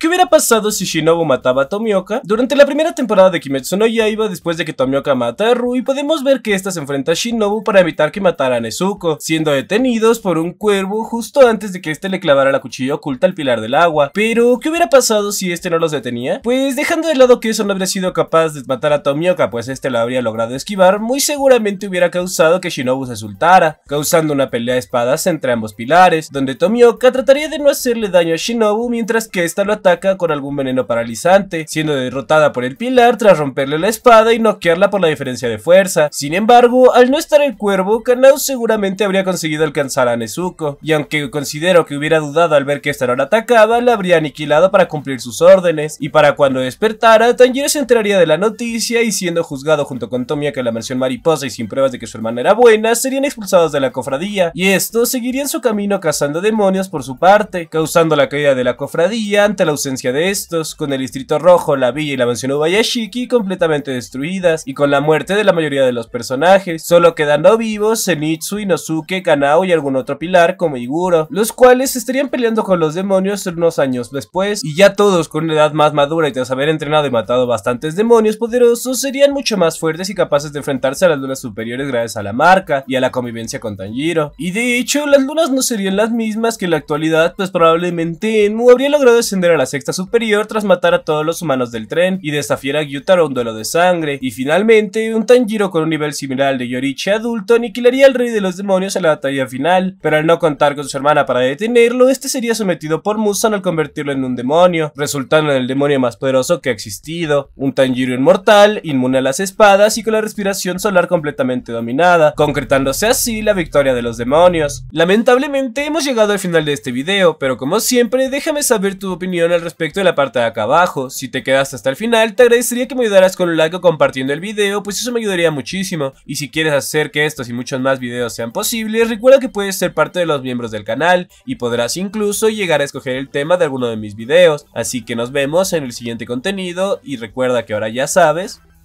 ¿Qué hubiera pasado si Shinobu mataba a Tomioka? Durante la primera temporada de Kimetsu no Yaiba, después de que Tomioka mata a Rui, podemos ver que ésta se enfrenta a Shinobu para evitar que matara a Nezuko, siendo detenidos por un cuervo justo antes de que éste le clavara la cuchilla oculta al pilar del agua. Pero, ¿qué hubiera pasado si éste no los detenía? Pues dejando de lado que eso no habría sido capaz de matar a Tomioka, pues éste lo habría logrado esquivar, muy seguramente hubiera causado que Shinobu se asultara causando una pelea de espadas entre ambos pilares, donde Tomioka trataría de no hacerle daño a Shinobu mientras que ésta lo ataca con algún veneno paralizante, siendo derrotada por el pilar tras romperle la espada y noquearla por la diferencia de fuerza. Sin embargo, al no estar el cuervo, Kanao seguramente habría conseguido alcanzar a Nezuko, y aunque considero que hubiera dudado al ver que esta no la atacaba, la habría aniquilado para cumplir sus órdenes, y para cuando despertara, Tanjiro se enteraría de la noticia y siendo juzgado junto con Tomia que la mención mariposa y sin pruebas de que su hermana era buena, serían expulsados de la cofradía, y estos seguirían su camino cazando demonios por su parte, causando la caída de la cofradía ante la ausencia de estos, con el Distrito Rojo, la villa y la mansión Ubayashiki completamente destruidas, y con la muerte de la mayoría de los personajes, solo quedando vivos Zenitsu, Inosuke, Kanao y algún otro pilar como Iguro, los cuales estarían peleando con los demonios unos años después, y ya todos con una edad más madura y tras haber entrenado y matado bastantes demonios poderosos, serían mucho más fuertes y capaces de enfrentarse a las lunas superiores gracias a la marca y a la convivencia con Tanjiro. Y de hecho, las lunas no serían las mismas que en la actualidad, pues probablemente no habría logrado descender a la sexta superior tras matar a todos los humanos del tren y desafiar a Gyutaro a un duelo de sangre. Y finalmente, un Tanjiro con un nivel similar al de Yorichi adulto aniquilaría al rey de los demonios en la batalla final, pero al no contar con su hermana para detenerlo, este sería sometido por Musan al convertirlo en un demonio, resultando en el demonio más poderoso que ha existido, un Tanjiro inmortal, inmune a las espadas y con la respiración solar completamente dominada, concretándose así la victoria de los demonios. Lamentablemente hemos llegado al final de este video, pero como siempre déjame saber tu opinión respecto de la parte de acá abajo. Si te quedaste hasta el final, te agradecería que me ayudaras con un like o compartiendo el video, pues eso me ayudaría muchísimo. Y si quieres hacer que estos y muchos más videos sean posibles, recuerda que puedes ser parte de los miembros del canal y podrás incluso llegar a escoger el tema de alguno de mis videos. Así que nos vemos en el siguiente contenido y recuerda que ahora ya sabes,